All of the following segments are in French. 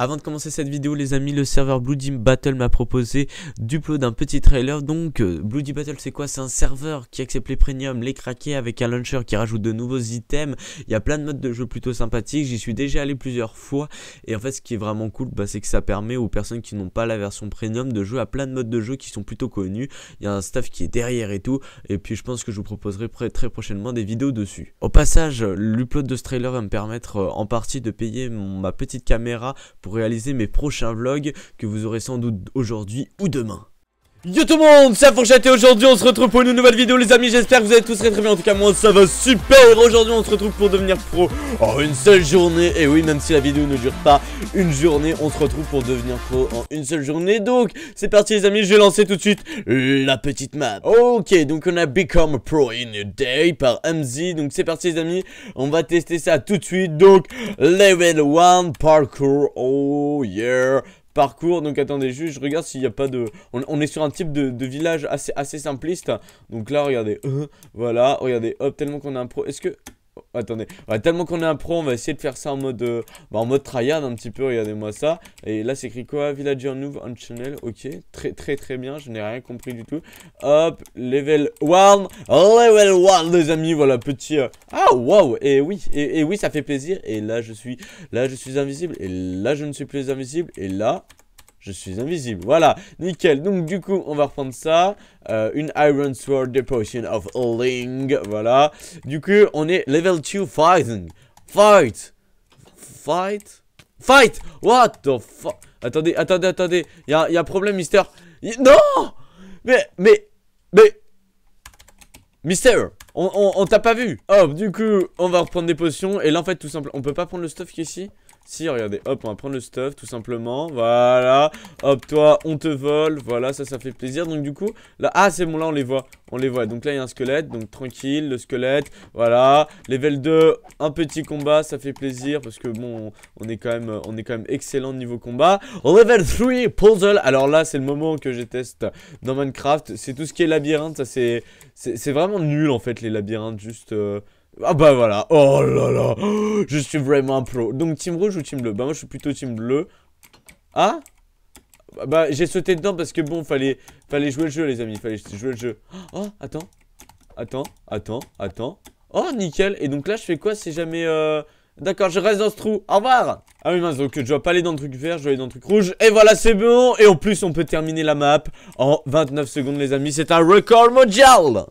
Avant de commencer cette vidéo les amis, le serveur Bloody Battle m'a proposé d'upload un petit trailer. Donc euh, Bloody Battle c'est quoi C'est un serveur qui accepte les premiums, les craquer avec un launcher qui rajoute de nouveaux items. Il y a plein de modes de jeu plutôt sympathiques, j'y suis déjà allé plusieurs fois. Et en fait ce qui est vraiment cool bah, c'est que ça permet aux personnes qui n'ont pas la version premium de jouer à plein de modes de jeu qui sont plutôt connus. Il y a un staff qui est derrière et tout. Et puis je pense que je vous proposerai très prochainement des vidéos dessus. Au passage, l'upload de ce trailer va me permettre euh, en partie de payer ma petite caméra réaliser mes prochains vlogs que vous aurez sans doute aujourd'hui ou demain. Yo tout le monde, c'est Fourchette et aujourd'hui on se retrouve pour une nouvelle vidéo les amis, j'espère que vous allez tous très très bien, en tout cas moi ça va super, aujourd'hui on se retrouve pour devenir pro en une seule journée, et oui même si la vidéo ne dure pas une journée, on se retrouve pour devenir pro en une seule journée, donc c'est parti les amis, je vais lancer tout de suite la petite map Ok, donc on a Become Pro in a Day par MZ, donc c'est parti les amis, on va tester ça tout de suite, donc level 1 parkour, oh yeah parcours. Donc attendez juste, je regarde s'il n'y a pas de... On, est sur un type de, village assez, assez simpliste. Donc là, regardez. voilà, regardez. Hop, tellement qu'on a un pro... Est-ce que attendez. tellement qu'on est un pro, on va essayer de faire ça en mode, euh, bah, en mode tryhard un petit peu. Regardez-moi ça. Et là, c'est écrit quoi Villager new on Channel. Ok, très très très bien. Je n'ai rien compris du tout. Hop, level one. Level 1, les amis. Voilà, petit. Euh, ah, wow, Et oui, et, et oui, ça fait plaisir. Et là, je suis, là, je suis invisible. Et là, je ne suis plus invisible. Et là, je suis invisible, voilà, nickel. Donc du coup, on va reprendre ça. Euh, une Iron Sword, The Potion of Ling, voilà. Du coup, on est level 2 fighting. Fight Fight Fight What the fuck Attendez, attendez, attendez. Y'a y a problème, Mister. non Mais, mais, mais... Mister on, t'a pas vu Hop, oh, du coup, on va reprendre des potions. Et là, en fait, tout simplement, on peut pas prendre le stuff qui est ici si, regardez, hop, on va prendre le stuff, tout simplement. Voilà. Hop, toi, on te vole. Voilà, ça, ça fait plaisir. Donc, du coup, là... Ah, c'est bon, là, on les voit. On les voit. Donc, là, il y a un squelette. Donc, tranquille, le squelette. Voilà. Level 2, un petit combat, ça fait plaisir. Parce que, bon, on est quand même, on est quand même excellent niveau combat. Level 3, puzzle. Alors là, c'est le moment que je teste dans Minecraft. C'est tout ce qui est labyrinthe. Ça, c'est... C'est vraiment nul, en fait, les labyrinthes. Juste... Euh, ah bah voilà, oh là là, je suis vraiment un pro. Donc team rouge ou team bleu Bah moi je suis plutôt team bleu. Ah Bah j'ai sauté dedans parce que bon, fallait, fallait jouer le jeu les amis, fallait jouer le jeu. Oh, attends, attends, attends, attends. Oh nickel, et donc là je fais quoi si jamais... Euh, d'accord, je reste dans ce trou. Au revoir Ah oui, mince, donc je dois pas aller dans le truc vert, je dois aller dans le truc rouge. Et voilà, c'est bon Et en plus, on peut terminer la map en 29 secondes, les amis. C'est un record mondial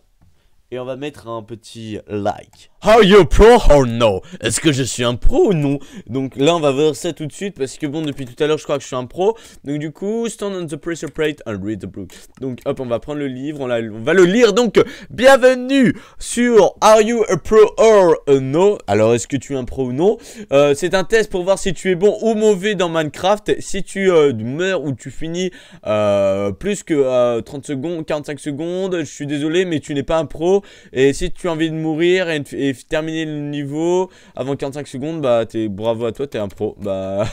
Et on va mettre un petit like. Are you pro or no Est-ce que je suis un pro ou non Donc là on va voir ça tout de suite parce que bon depuis tout à l'heure je crois que je suis un pro Donc du coup stand on the pressure plate and read the book Donc hop on va prendre le livre, on, va le lire donc Bienvenue sur Are you a pro or no Alors est-ce que tu es un pro ou non euh, C'est un test pour voir si tu es bon ou mauvais dans Minecraft Si tu euh, meurs ou tu finis euh, plus que 30 secondes, 45 secondes Je suis désolé mais tu n'es pas un pro Et si tu as envie de mourir et terminé le niveau avant 45 secondes, bah t'es bravo à toi, t'es un pro. Bah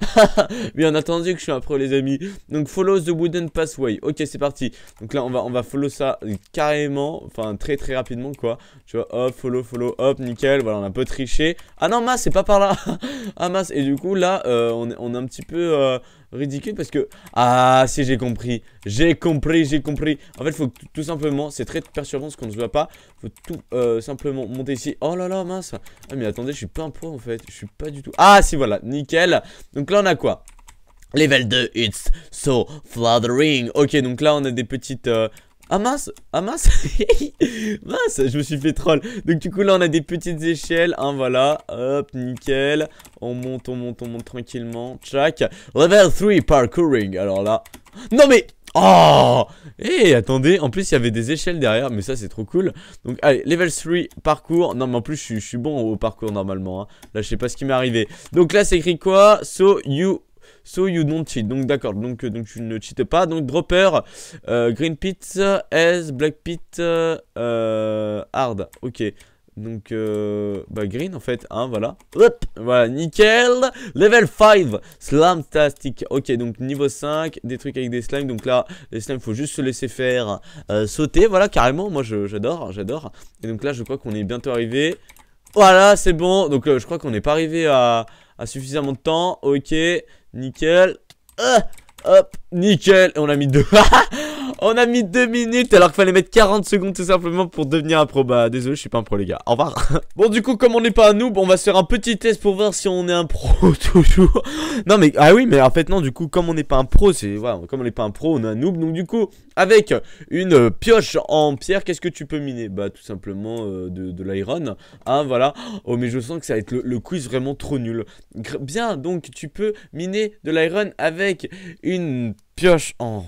bien attendu que je suis un pro les amis. Donc follow the wooden pathway. Ok c'est parti. Donc là on va on va follow ça carrément, enfin très très rapidement quoi. Tu vois, hop, follow, follow, hop, nickel. Voilà, on a un peu triché. Ah non, masse, c'est pas par là. ah masse. Et du coup là, euh, on, est, on est un petit peu... Euh, ridicule parce que... Ah, si j'ai compris, j'ai compris, j'ai compris. En fait, faut tout simplement, c'est très perturbant ce qu'on ne voit pas. Faut tout euh, simplement monter ici. Oh là là, mince. Ah, mais attendez, je suis pas un pro en fait. Je suis pas du tout... Ah, si, voilà, nickel. Donc là, on a quoi Level 2, it's so flattering. Ok, donc là, on a des petites... Euh, ah mince, ah mince, je me suis fait troll. Donc du coup là on a des petites échelles, hein, voilà, hop, nickel. On monte, on monte, on monte tranquillement, tchac. Level 3 parkouring, alors là. Non mais, oh hé, eh, attendez, en plus il y avait des échelles derrière, mais ça c'est trop cool. Donc allez, level 3 parcours. Non mais en plus je, suis bon au parcours normalement. Hein. Là je sais pas ce qui m'est arrivé. Donc là c'est écrit quoi So you So you don't cheat. Donc d'accord, donc, euh, donc tu ne cheats pas. Donc dropper, euh, green pit, S, black pit, euh, hard. Ok. Donc, bah green en fait, hein, voilà. voilà, nickel. Level 5, slamtastic. Ok, donc niveau 5, des trucs avec des slimes. Donc là, les slimes, faut juste se laisser faire sauter. Voilà, carrément, moi j'adore, j'adore. Et donc là, je crois qu'on est bientôt arrivé. Voilà, c'est bon. Donc je crois qu'on n'est pas arrivé à, à suffisamment de temps. Ok. Nickel. Euh, hop, nickel. Et on a mis deux. On a mis 2 minutes alors qu'il fallait mettre 40 secondes tout simplement pour devenir un pro. Bah désolé, je suis pas un pro les gars. Au revoir. Bon du coup, comme on n'est pas un noob, on va se faire un petit test pour voir si on est un pro toujours. Non mais ah oui, mais en fait non, du coup, comme on n'est pas un pro, c'est voilà, comme on n'est pas un pro, on est un noob. Donc du coup, avec une pioche en pierre, qu'est-ce que tu peux miner Bah tout simplement euh, de, l'iron. Hein, voilà. Oh mais je sens que ça va être le, quiz vraiment trop nul. bien, donc tu peux miner de l'iron avec une pioche en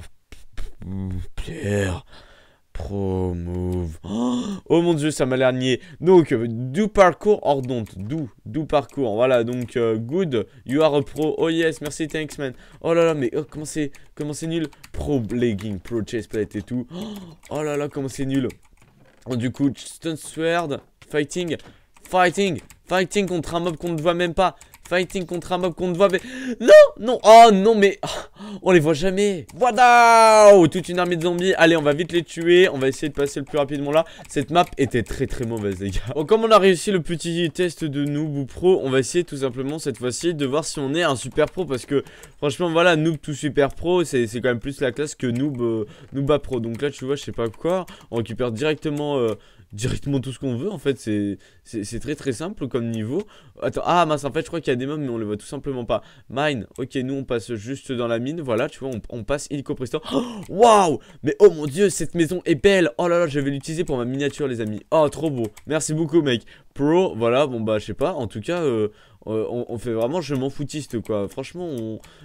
Pro move Oh mon dieu, ça m'a l'air Donc, euh, do parcours or don't. Do, parcours. Voilà, donc, euh, good. You are a pro. Oh yes, merci, thanks man. Oh là là, mais oh, comment c'est comment c'est nul. Pro legging, pro chestplate et tout. Oh là là, comment c'est nul. Oh, du coup, stun sword, fighting, fighting, fighting contre un mob qu'on ne voit même pas. Fighting contre un mob qu'on ne voit mais... Non Non Oh non mais... Oh, on les voit jamais Voilà Toute une armée de zombies Allez on va vite les tuer On va essayer de passer le plus rapidement là Cette map était très très mauvaise les gars Bon comme on a réussi le petit test de noob ou pro On va essayer tout simplement cette fois-ci de voir si on est un super pro Parce que franchement voilà noob tout super pro C'est quand même plus la classe que noob, euh, noob à pro Donc là tu vois je sais pas quoi On récupère directement euh, directement tout ce qu'on veut en fait c'est très très simple comme niveau attends ah mince en fait je crois qu'il y a des mobs mais on les voit tout simplement pas mine ok nous on passe juste dans la mine voilà tu vois on, on passe presto waouh wow mais oh mon dieu cette maison est belle oh là là je vais l'utiliser pour ma miniature les amis oh trop beau merci beaucoup mec Pro, voilà, bon bah je sais pas, en tout cas, euh, euh, on, fait vraiment je m'en foutiste quoi. Franchement,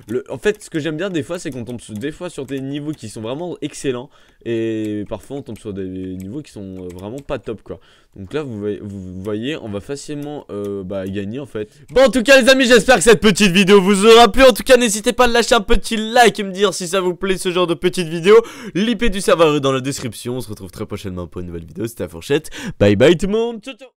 Le... en fait, ce que j'aime bien des fois, c'est qu'on tombe des fois sur des niveaux qui sont vraiment excellents et parfois on tombe sur des niveaux qui sont euh, vraiment pas top quoi. Donc là, vous voyez, vous voyez on va facilement bah, gagner en fait. Bon, en tout cas, les amis, j'espère que cette petite vidéo vous aura plu. En tout cas, n'hésitez pas à lâcher un petit like et me dire si ça vous plaît ce genre de petite vidéo. L'IP du serveur est dans la description. On se retrouve très prochainement pour une nouvelle vidéo. C'était la fourchette. Bye bye tout le monde. Ciao ciao.